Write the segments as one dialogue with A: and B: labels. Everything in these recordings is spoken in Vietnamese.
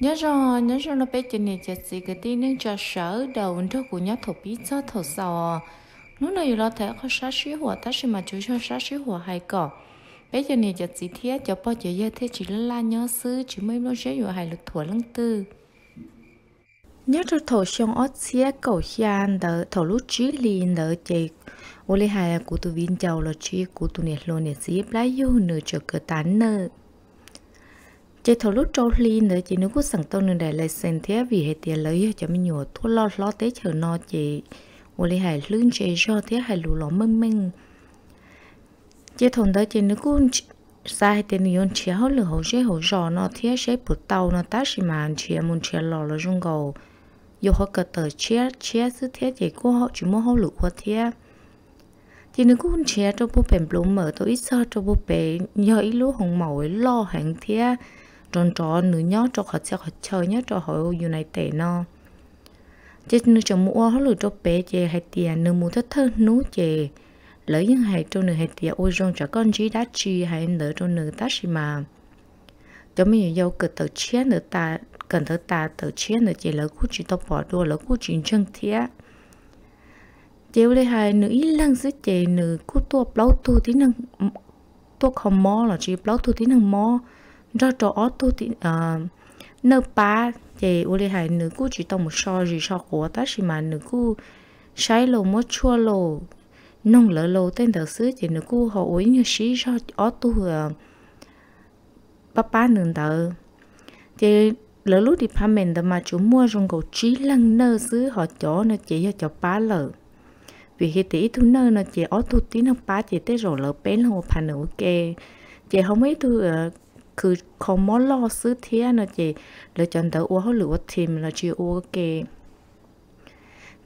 A: nhớ rõ nhớ rõ nó bé chân này chặt gì cái tin nên cho sở đầu cho của nhớ thổ bí cho thổ sò lúc này lo thể có sát sĩ hỏa ta sẽ mà chú cho sát sĩ hỏa hay cỏ bé chân này chặt gì thế cho bao giờ giờ thế chỉ là la nhớ sư chỉ mới lo hay lực thổ lăng tư nhớ cho thổ xong ót xía cầu hian đỡ thổ lúc trí liền đỡ chị ô lê hài của tụi viên chầu là trí của tụi nè lô nè xí lá yêu nửa cho cơ tán nửa chế thầu lúc trâu ly nữa chị nếu có sẵn tao nên đại lại xem thế vì hệ tiền lấy cho mình nhổ thua lo lo tế chờ no chị ô lê hải lương chế cho thế hải lù lò mưng mưng chế thầu đó chị nếu có sai tiền nhiều chia hết lửa hồ chế hồ giò nó thế chế bột tàu nó tát xì màn chia muốn chia lò là rung gầu dù họ cờ tờ chia chia sự thế chỉ cô họ chỉ muốn họ lục qua thế thì nó cũng chia cho bố bèn bố mở tôi ít sợ cho bố bèn nhờ ít lúa hồng màu lo hàng thế tròn tròn nữ nhó cho họ sẽ họ chơi nhó cho họ United nó chứ nữ chồng mua họ lựa cho bé chè hay tiền nữ mua thất thân nú chè lỡ những hay cho nữ hay tiền ôi rong cho con gì đã chi hay lỡ cho nữ ta gì mà cho mình yêu cực tờ chiến nữa ta cần thơ ta tờ chiến nữa chè lỡ cú chỉ tao bỏ đua lỡ cú chỉ chân thiệt chiều lấy hai nữ ít lần sẽ chè nữ cú tua lâu tu tí năng tua không mò là chỉ lâu tu tí năng mò do chỗ ở thì nơ ba thì ô lê hải nữ cũ chỉ tông một so gì so của ta xí mà nữ cũ sai lô mất chua lô nông lỡ lô tên thật sự thì nữ cũ họ uống như xí so ở tu ba ba nương tờ thì lỡ lúc đi phá mình mà chú mua rong cầu trí lăng nơ xứ họ chỗ nó chỉ cho cho ba lỡ vì khi tỷ thu nơ nó chỉ ở tu tí nó ba chỉ tới rồi lỡ bé lâu một phần kê chỉ không biết tôi คือคขมมอลอซื้อเทียนะเจ แล้วจันเตออัวเขาหรือว่าทีมแล้วจีอัวเก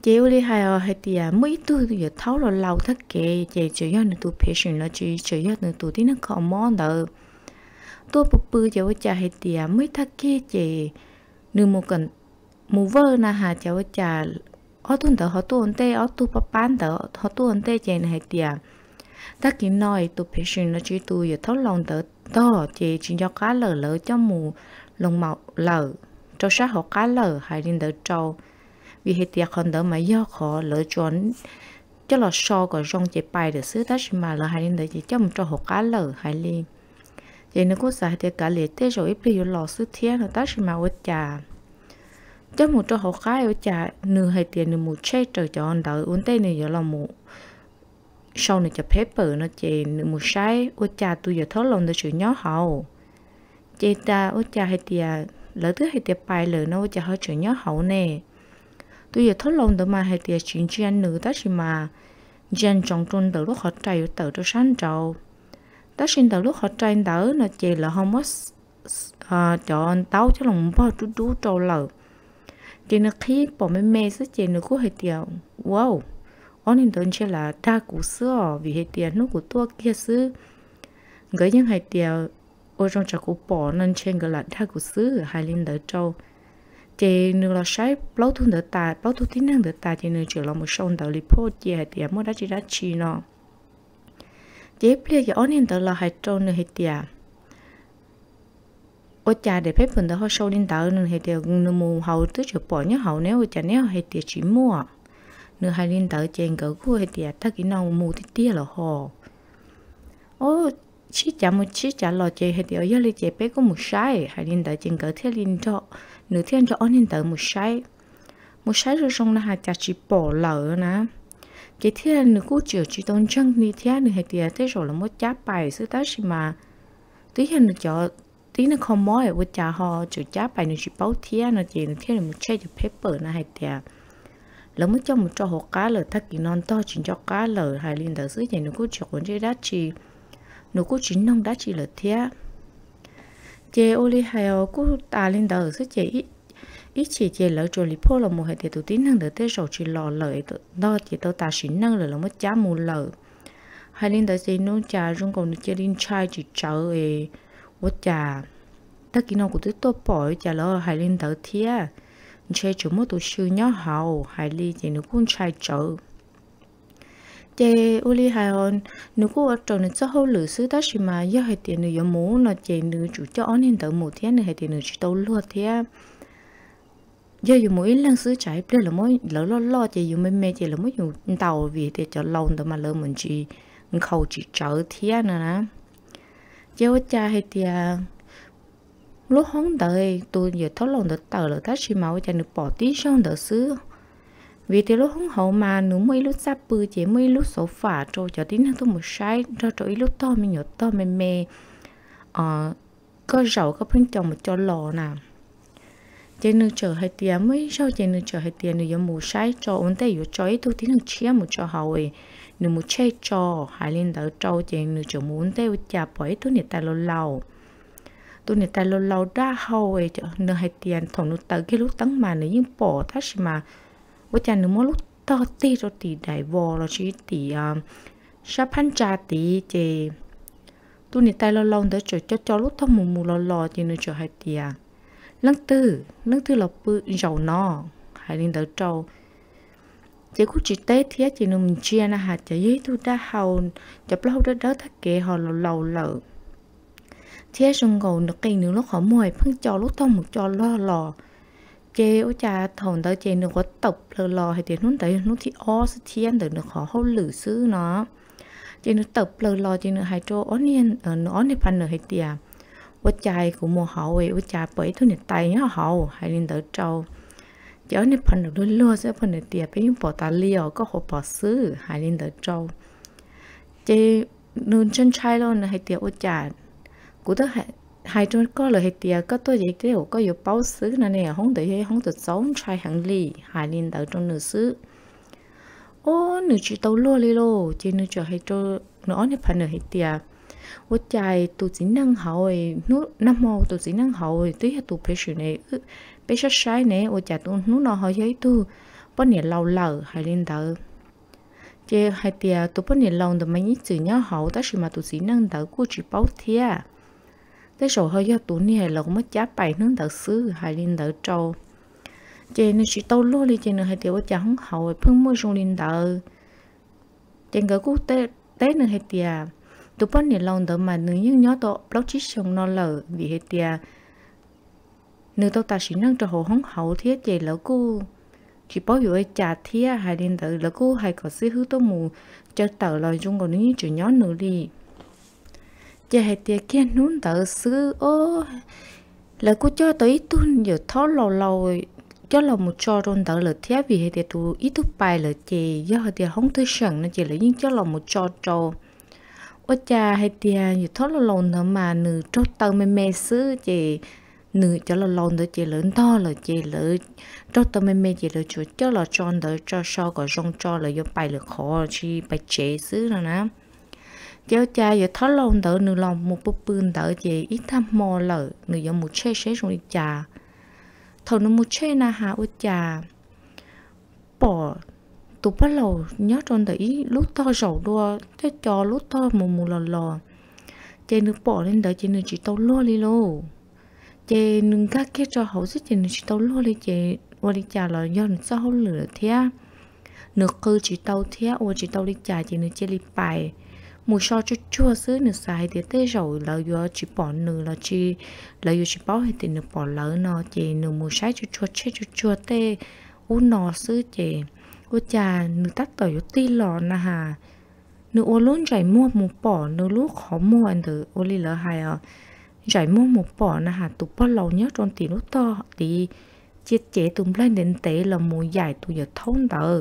A: เจ้าลลยไฮอเอาให้เตียไม่ตัวอย่าเท่าเราเราทักเกเจ้าจะย้อนตัวเพชรแล้วจีจะย้อนตัวที่นั่งคขมมอนเตอตัวปุ๊บปือเจ้าจะให้เตียไม่ทักเกเจหนึ่งโมกันมูเวอร์นะฮะเจ้าจะ๋อตุนเตอเขาตัวอันเตออตัวปัปนเตอเขาตัวอันเตเจนให้เตีย ta kỹ nói tụ phê sinh là chỉ tụ giờ thấu lòng tớ to chỉ chỉ cho cá lở lỡ cho mù lồng màu lở cho sát họ cá lở hay đến đỡ trâu vì hết tiệc còn đỡ mà do khó lỡ chuẩn cho là so của rong chế bài để xứ tách mà là hay đến đỡ chỉ cho một cho họ cá lở hay liền vậy nó có sai thì cả liệt thế rồi ít bây lò xứ thiết nó tách mà ôi chà cho một cho họ cá ôi chà nửa hai tiền nửa một chai trời cho anh đỡ uốn tay này giờ là một sau này chụp phép bự nó chè nữ một sai ô cha tôi giờ thốt lòng tôi sự nhó hậu chè ta ô cha hay tia lỡ thứ hay tia bài lỡ nó ô cha hơi sự nhó hậu nè tôi giờ thốt lòng tôi mà hay tia chuyện chuyện nữ ta chỉ mà dân trong trôn từ lúc họ trai từ cho sáng trầu ta xin từ lúc họ trai đỡ nó chè là không có à, ờ, cho anh tao cho lòng bao chú chú trâu lợ chè nó khi bỏ mê mê sức chè nó cứ hay tia wow ông nên đơn chỉ là đa cú sữa vì hệ tiền nó của tua kia xứ người những hai tiền ở trong chả cú bỏ nên trên gọi là đa cú xứ hai lên đỡ trâu thì nửa là sai lâu thu đỡ ta lâu thu tin năng đỡ ta thì nửa chỉ là một sông đỡ lý po chỉ hai tiền mới đã chỉ đã chi nó chế plia giờ ông nên đỡ là hai trâu nửa hai tiền ô cha để phép phần đỡ hoa sâu lên đỡ nửa hai tiền nửa mù hậu tức chỉ bỏ nhớ hậu nếu ô cha nếu hai tiền chỉ mua nửa hai linh tới trên cỡ khu hệ tiệt thắc cái nào mù thì tia à là hồ ô chỉ trả một chỉ trả lò chơi hệ tiệt giờ lấy chế bé có một sai hai linh tới trên cỡ thiên linh cho nửa thiên cho anh linh tới một sai một sai rồi xong là hai trả chỉ bỏ lỡ nè cái thiên nửa cú chiều chỉ tôn chân đi thiên nửa hệ tiệt à, thế rồi là một chá bài sư ta gì mà tí hiện nửa cho tí nó không mỏi với à, cha họ chữ chá bài nửa chỉ báo thiên nửa chỉ nửa thiên nửa một chơi cho paper nè hai tiệt là mất cho một trò hồ cá lờ thắc kỳ non to chính cho cá lờ hai liên đã giữ nhảy nó cũng chỉ còn chơi đá chỉ nó cũng chính nông đá chỉ lờ thia chế ô li hai ô cũng ta liên đã giữ chế ít ít chỉ chế lỡ cho li po là một hệ tụ tiên năng để tế sầu chỉ lò lợi đó chỉ tao ta xin năng là mất chá mù lờ hai liên đã chế nó trà rung còn chơi linh chai chỉ chờ ấy quất trà tất kỳ non của tôi tốt bỏ chả lời hai liên đã thia chế chủ mô tổ sư nhỏ hậu hải ly thì nữ quân trai chở chế ô ly hai hòn nữ quân ở trong nên cho hậu lử sư ta chỉ mà do hai tiền nữ nữa mũ nó chế nữ chủ cho anh nên tới một thiên nữ hai tiền nữ chỉ tàu luôn thế do dù mỗi lần sứ chạy đây là mỗi lỡ lo lo chỉ dù mấy mẹ chỉ là mỗi dù tàu vì thì cho lâu tới mà lỡ mình chỉ khâu chỉ chở thế nữa nè giờ cha hay tiền lúc hóng tới tôi giờ thấu lòng tới tờ là ta chỉ máu cho được bỏ tí xong tới xứ vì thế lúc hóng hậu mà nếu mấy lúc sắp bư chỉ mấy lúc số phả trâu cho tí năng tôi một sai cho trâu ít lúc to mình nhớ to mềm mềm ờ có rậu có phân chồng một cho lò nè trên nước chờ hai tiền mới sau trên nước chờ hai tiếng nữa một sai cho ổn tay yếu cho ấy tôi tí nước chia một cho hậu ấy nếu một chơi cho hai lên đỡ trâu trên nước chờ muốn tay chả bỏ ít tôi nè tài lâu lâu tôi nè ta lâu lâu đã hầu ấy chứ nửa hai tiền thổ nụ tới cái lúc tăng mà nếu như bỏ thắt mà với cha nửa mỗi lúc tơ tì rồi tì đại vò rồi chỉ tì à, sắp hắn trà tì chè tôi nè ta lâu lâu đã chờ cho cho lúc thằng mù mù lò lò thì nửa chờ hai tiền lăng tư lăng tư là bự giàu nó hai linh đỡ trâu chỉ cũng chỉ tết thì chỉ nằm chia na hạt chỉ giấy tôi đã hầu chỉ lâu đó đó thắc kệ họ lâu lâu lâu เที่ยชงกนึกเองนึกลูกขอมวยเพิ่งจอลูกทองหมึกจอล่อหล่อเจ้าจะถอนเตเจนึกว่าตบเลอรอให้เดี๋ยวนู้นแต่นู้นที่ออสเทียนเดนึกขอเขาหลือซื้อเนาะเจนึกตบเลอรอเจนึกหายโจอ้อนเนียนเอ้อนในพันเนื้อให้เตียวใจของมโวเขาเอวใจปย่อยทุนเนี่ตายเนาหาให้รีนเตอร์โจเจ้าในพันเนื้อด้วยล้วนเสื้อพันเนือเตียไปยุ่งปอตาเลียวก็ขอปอซื้อให้เรินเตอร์โจเจนึกชนชายแล้วนะให้เตียวใจย cú đó hai hai trong có lời hết tiệt có tôi vậy kiểu có nhiều báo xứ này nè không để hay không được sống trai hàng lì hai liên tử trong nửa xứ ô nửa chỉ tàu lúa lì lô chỉ nửa cho hai cho nó nè phải nửa hết tiệt ô chạy tụ chỉ năng hỏi nú năm mô tụ chỉ năng hỏi tí hết tụ bế này bế sát sai nè ô chạy tụ nú nó hỏi giấy tu bao nhiêu lâu lờ hai liên đầu chế hai tiệt tụ bao nhiêu lâu được mấy chữ nhá hậu ta chỉ mà tụ chỉ năng đầu của chỉ báo thiệt thế rồi hơi giờ tụi này là cũng mất giá bảy nướng đỡ sứ hay lên đỡ trâu chị nên chỉ tao luôn đi chị nữa hay tiêu chả không hậu phương mua dùng lên đỡ trên cái cú tế tế nữa hay tia tụi bọn này lòng đỡ mà nữ những nhớ tao blog chỉ xong nó lở vì hay tia nữ tao ta chỉ nâng cho hồ không hậu thiết chị lỡ cú chỉ bảo vệ trả thiết hay lên đỡ lỡ cú hay có sự hư tôi mù cho tờ lời chung còn nữ như chữ nhớ nữa đi giờ hệ tiệt kia nún tờ sư ô là cô cho tới tuần giờ thó lâu lâu cho là một cho rôn tờ là thế vì hệ tiệt tu ít tu bài là chị do hệ tiệt không tới sẵn nên chị là nhưng cho là một cho cho ô cha hệ tiệt giờ thó lâu lâu nữa mà nửa trâu tơ mê mê sư chị nữ cho là lon đó chị lớn to là chị lỡ cho tơ mê mê chị lỡ chuột cho là tròn đỡ cho sau có rong cho là do bài là khó chi bài chế xứ rồi nè giáo cha giờ thó lòng đỡ nửa lòng một bút bươn đỡ chị ít tham mò lợ nửa giờ một chơi sẽ rồi cha thầu nó một chơi na hà ôi cha bỏ tụ bắt đầu nhớ trong đấy lúc to rầu đua thế cho lúc to mù mù lò lò chị nửa bỏ lên đợi chị nửa chỉ tao lúa đi lô chê nước cá kia cho hậu sức chị nửa chỉ tao lúa đi chê qua đi cha lò do nửa sao lửa thế nửa cư chỉ tao thế ô chỉ tao đi cha chị nửa chê đi bài một số cho chua xứ nữa xài thì tới rồi là do chỉ bỏ nửa là chi là do chỉ bỏ thì nước bỏ lỡ nó chỉ nửa một sái cho chua chết cho chua tê u nọ xứ chỉ u cha nửa tắt tỏi u ti lò na hà nửa u luôn chạy mua một bỏ nửa lúc khó mua anh thử u li lỡ hay à chạy mua một bỏ na hà tụ bỏ lâu nhớ trong tiền lúc to thì chết chế tụm lên đến tệ là mùa dài tụi giờ thốn tờ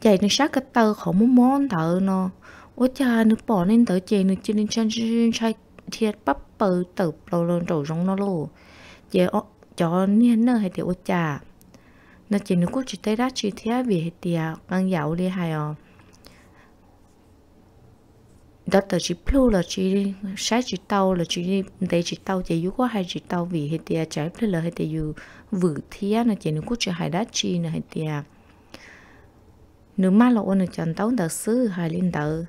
A: chạy nó sát cái tơ không muốn món thợ nó ôi cha nước bỏ nên tới chè nước lên chân chân chai thiệt bắp bờ tử lâu lâu trổ rong nó lô chè ọ cho nên nơ hay thì ôi chà nó chỉ nước quốc chỉ tay ra chỉ thế vì hết tiệt đang dạo đi hay ờ đó tờ chỉ plu là chỉ sai chỉ tàu là chỉ đây chỉ tàu chỉ yếu quá hay chỉ tàu vì hết tiệt trái plu là hết tiệt yếu vử thế nó chỉ nước quốc chỉ hay đá chi là hết tiệt nếu mà là ôn là chọn tàu sư hay lên tờ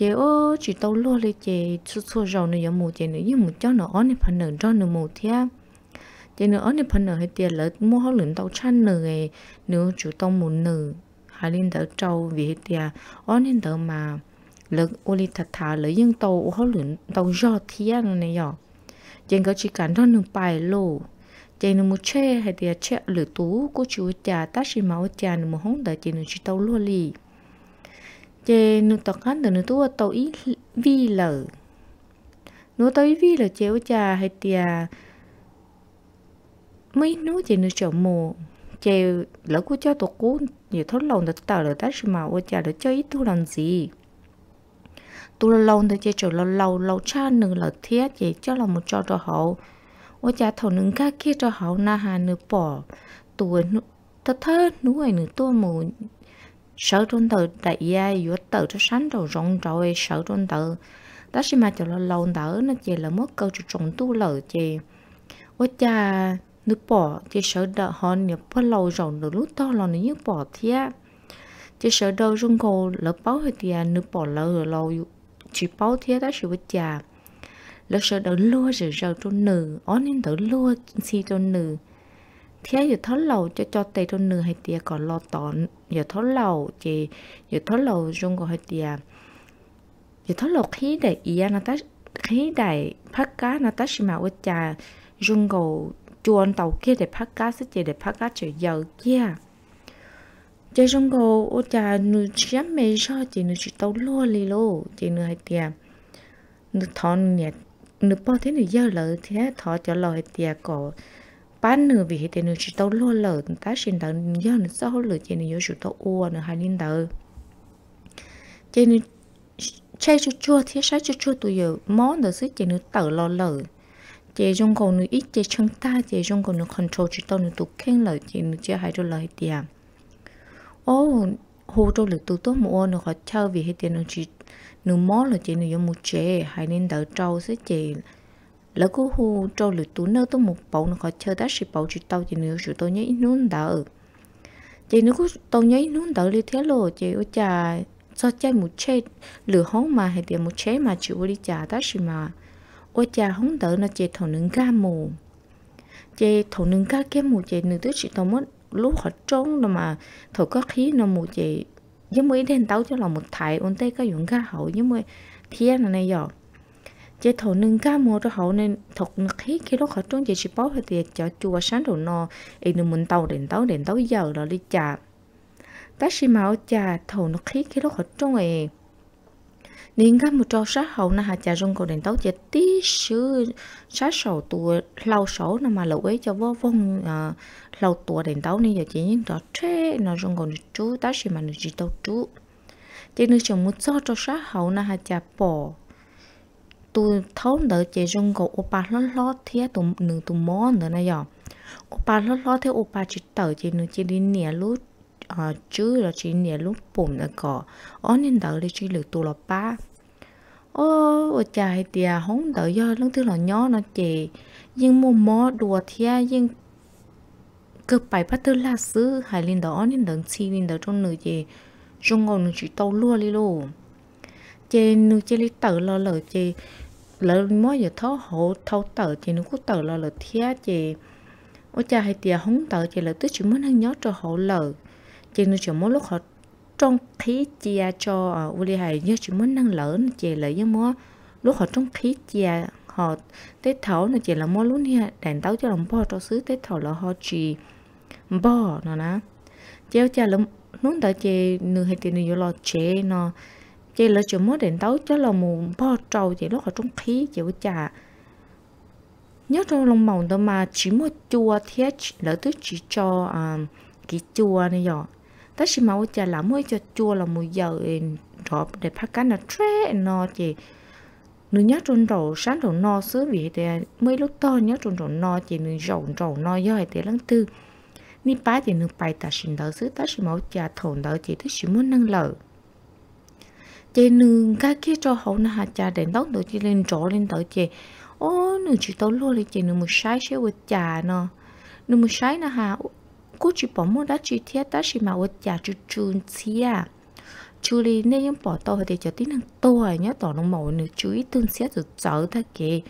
A: chế ô chỉ tao lúa lấy chế xua xua rầu này giống một chế nữa nhưng một cho nó ở này phần nở cho nó một thia chế nữa ở này phần nở hay tiền lỡ mua hoa lửng tao chăn nở này chủ tao mù nở hai linh tao trâu vì hết tiền ở nên tao mà lỡ ô li thật thà lỡ nhưng tao hoa lửng tao giọt thia này nhỏ chế có chỉ cần cho nó bài lô chế nó một che hay tiền che lửa tú của chú cha ta chỉ máu cha nó một hông đợi chế nó chỉ tao lúa li chế nó tọt hắn từ nó tua tàu ý vi lờ nó tàu ý vi lờ chế cha hay tia mấy nó chế nó chậu mồ chế lỡ của cho tổ cú nhiều thốt lòng là tao là tách mà ô cha là cho ít tu làm gì tu lâu thì chế chỗ lâu lâu lâu cha nửa lỡ thiết chế cho là một cho cho hậu ô cha thầu nướng cá kia cho hậu na hà nửa bỏ tuổi tất thơ nuôi nửa tua mù sợ trung tờ đại gia yuột tờ cho sánh đầu rong rồi sợ trung tờ đó xí mà cho lo lâu đỡ nó chỉ là mất câu cho trồng tu lợi chị ôi cha nước bỏ chị sợ đỡ hòn nhập bắt lâu rồi được lúc to là nước bỏ thia chị sợ đâu rung cô lỡ báo thì tia nước bỏ lỡ lâu chỉ báo thế đó xí ôi cha lỡ sợ đỡ lúa rồi giờ trôn nữ ó nên đỡ lúa xì trôn nữ thế giờ thốt lầu cho cho tay thôn nửa hay tia còn lo tòn giờ thốt lầu chị giờ thốt lầu dùng gọi hay tia giờ thốt lầu khí đại ý nó ta khí đại phát cá nó ta xí mà út dùng gọi chuồn tàu kia để phát cá sẽ chị để phát cá chữ giờ kia chị dùng gọi út trà nửa chém mê cho chị nửa chị tàu lúa lì lô chị nửa hay tia nửa thon nhẹ nửa bao thế nửa giờ lỡ thế thọ cho lời tia cổ bán nửa vì thế nửa chỉ tao luôn lỡ ta xin tao nhớ nửa sau lỡ chỉ nửa chủ tao ua nó hai linh tao chỉ nửa chạy chua chua thì sai chua chua tôi giờ món đó sức chỉ nửa tự lo lỡ chỉ trong cầu nửa ít chỉ chúng ta chỉ trong cầu nửa control chỉ tao nửa tụt khen lỡ chỉ nửa chưa hai đôi lời tiền ô hồ đôi lỡ tụt tao mua nửa khó chơi vì thế nửa chỉ nửa món là chỉ nửa dùng một chế hai linh tao trâu sức chỉ lỡ cú hù cho lửa tú nơ tôi một bầu nó khỏi chơi đã xịt bầu chỉ tao chỉ nữa chủ tôi nhớ nún đỡ chị nó cú tôi nhớ nún đỡ đi thế lộ chị ô chà cho chơi một chế lửa hóng mà hay tiền một chế mà chịu đi chà đã xịt mà ô chà hóng đỡ nó chị thầu nướng ga mù chị thầu nướng ga kia mù chị nửa tức chị tàu mất lúc họ trốn là mà thầu có khí nó mù chị giống mấy đen tàu cho là một thải ôn tê có dụng ga hậu giống mấy thiên này này rồi chế thổ nâng ca mua cho hậu nên thật ngực hít khi lúc họ trốn chế sĩ bó thì tiệt cho chùa sáng đầu nò ý nụ muốn tàu đến tàu đến tàu giờ rồi đi chà ta sĩ máu chà thổ ngực hít khi lúc họ trốn ấy nên các một trâu sát hậu na hà chà rung cầu đến tàu chế tí sư sát sầu tua lau sầu nà mà lẩu ấy cho vô vông à, lau tua đến tàu nên giờ chỉ những đó thế nó rung cầu được chú bác sĩ mà được chỉ tàu chú chỉ nên chồng một cho trâu sát hậu na hà chà bỏ tôi thấu đỡ chị rong gỗ opa lót lót thế tụ nữ tụ mó nữa này giờ opa lót lót thế opa chỉ tờ chị nữ chị đi nè lúc à ờ, chứ là chị nè lúc bụng là cỏ ó nên đỡ đi chị lựa tụ là ba ô ô chạy tiề hông đỡ do lúc thứ là nhỏ nó chị nhưng mua mó đùa thế nhưng cơ bài bắt tư là xứ hải linh đó nên đừng chi linh đó trong nữ chị rong gỗ nữ chị tàu lua đi luôn chê nu chê lý tờ lo lờ chê lỡ mỗi giờ thấu hộ thấu tờ chê nu cút tờ lo lờ thía chê ô cha hay tiề hóng tờ chê lỡ tức chỉ muốn ăn nhớ cho hộ lờ chê nu chỉ mỗi lúc họ trong khí chia cho ở à, u li hay nhớ chỉ muốn năng lỡ chê lỡ nhớ mua lúc họ trong khí chia họ tết thấu là chỉ là mua lúc nha đèn táo cho lòng bò cho xứ tết thấu là họ chỉ bò nó nè chéo cha lắm nón đã chê nửa hay tiền nửa lo chê nó chị là chị mới đến tối chứ là một bao trâu chị lúc ở trong khí chị có chả nhớ trong lòng mỏng đó mà chỉ một chua thế lỡ tức chỉ cho à, cái chua này rồi tất nhiên mà chả là mới cho chua là một giờ rồi để phát cái là tre nó chị nếu nhớ trong đầu sáng đầu no xứ vì thì mấy lúc to nhớ trong đầu no chị nếu rộng rộng no do thì lần tư ni bá thì nếu bài ta xin đỡ xứ ta nhiên mà chả thổn đỡ chị tức chỉ muốn nâng lợi chị nương cái kia cho hậu na hạt trà để tóc tụi chị lên chỗ lên tới chị ô nương chị tao luôn lên chị nương một sái sẽ vượt trà nè nương một sái na hà cô chỉ bỏ mua đã chị thiết đã chị mà vượt trà chú chun xí à chú đi nên những bỏ tao để cho tí năng to à nhớ tỏ nó màu nửa chú ý tương xét rồi chở ta kì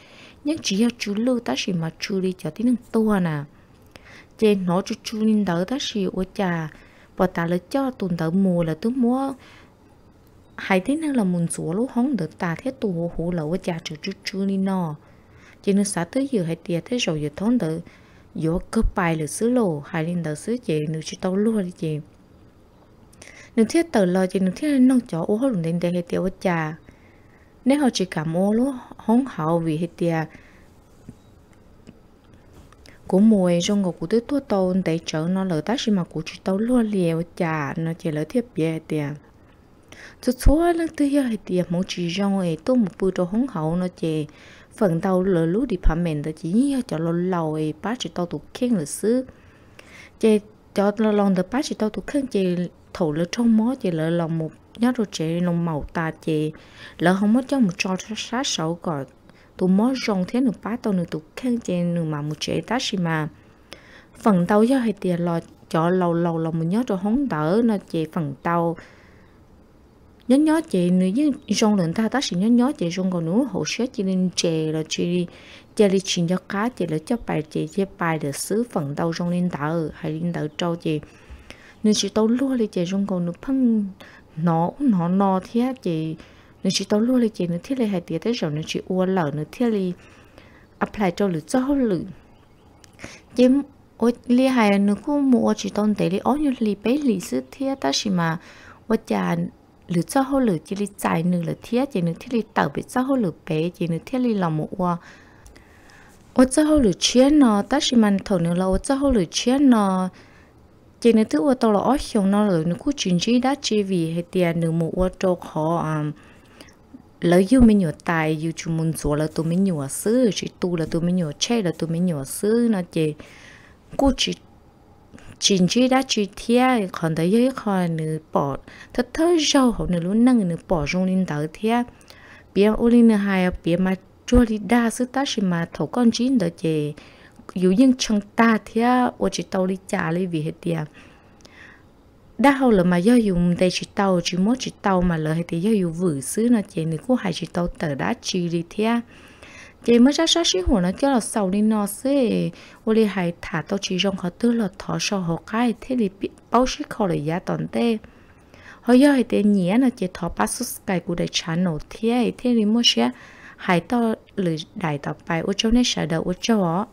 A: nhưng chỉ cho chú lưu ta chỉ mà chú đi cho tí năng to nè chị nó chú chú nên đỡ ta chỉ vượt trà bỏ ta lấy cho tuần tới mùa là tôi mua hai thế nào là muốn chúa lỗ hóng được ta thế tu hồ hồ lẩu cha chữ chữ chữ ni nọ chỉ nên xã tới giờ hai tia thế rồi giờ thốn được gió cơ bài là xứ lồ hai lên đầu xứ chị nữ chỉ tao luôn đi chị nữ thiết tờ lo chị nữ thiết nông chó ô lùng đến đây hai tia với cha nếu họ chỉ cảm ô lỗ hóng hậu vì hai tia của mùi trong ngọc của tứ tua tôn tại chợ nó lỡ tác gì mà của chị tao luôn liều chả nó chỉ lỡ thiết bia tiền cho xóa lăng tư hiệp thì mong chỉ rong ấy tôi một bữa cho hóng hậu nó chè phần đầu lỡ lú đi phạm mình ta chỉ nhớ cho lâu lâu ấy bác chỉ tao tụt khen lịch sử chè cho lâu lòng đó bác chỉ tao tụt khen chè thổ lỡ trong mó chè lỡ lòng một nhớ rồi chè lòng màu ta chè lỡ không mất cho một trò sát sầu gọi tụ mó rong thế nụ bá tao nụ tụt khen chè nụ mà một chè ta xì mà phần tàu cho hay tiền lo cho lâu lâu lòng một nhớ rồi hóng đỡ nó chè phần tàu nhớ nhớ chị nữ như trong lần ta ta chỉ nhớ nhớ chị trong còn nữa hồ sơ chị lên chè là chị đi chè đi chuyện cho cá chị là cho bài chị chè bài để xứ phần đầu trong lên tờ hay lên tờ trâu chị nên chị tao luôn đi chị trong còn nữa phân nó nó nó thế chị nên chị tao luôn đi chị nữa thế là hai tiếng tới rồi nên chị uo lở nữa thế là apply cho lửa cho lửa chị ôi li hai nữa cũng mua chị tao để đi ôi như li bé li sứ thế ta chỉ mà ôi chà lựa cho hồ lửa chỉ li chạy nửa là thiết chỉ nửa thiết li tẩu bị cho hồ lửa bé chỉ nửa thiết li lòng một hoa ô cho hồ lửa chiến nó ta chỉ mang thổ nửa là ô cho hồ lửa chiến nó chỉ nửa thứ ô tàu là ô hiểu nó là nửa cú chuyện gì đã chỉ vì hay tiền nửa một hoa cho họ lấy yêu mình nhỏ tài yêu chúng mình rồi là tôi mình nhỏ sư chỉ tu là tôi mình nhỏ che là tôi mình nhỏ sư nó chỉ cú chỉ chín chi đã chi thia còn tới dưới còn nửa bỏ thật thơ rau họ nửa luôn nâng nửa bỏ rong lên tới thia bia ô linh nữ hai bia mà chua đi đa sư ta chỉ mà thấu con chín đó chị dù nhưng trong ta thia ô chỉ tàu đi trả lấy vì hết tiền đã hầu là mà do dùng tay chỉ tàu chỉ mốt chỉ tàu mà lời thì do dùng vử xứ nó chị nửa cũng hai chỉ tàu tờ đã chi đi thia chị mới ra sát xí hồ nó kêu là sầu đi nó sẽ, ô li hay thả tao chỉ trong họ tư là thọ sầu họ cái thế thì bị bao xí khó là giá toàn tê họ giờ thì tên nhía nó chỉ thọ bắt sút cái của đại trả nổ thế thế thì mua xe hay tao lười đại tao bài ô châu này sợ đầu ô châu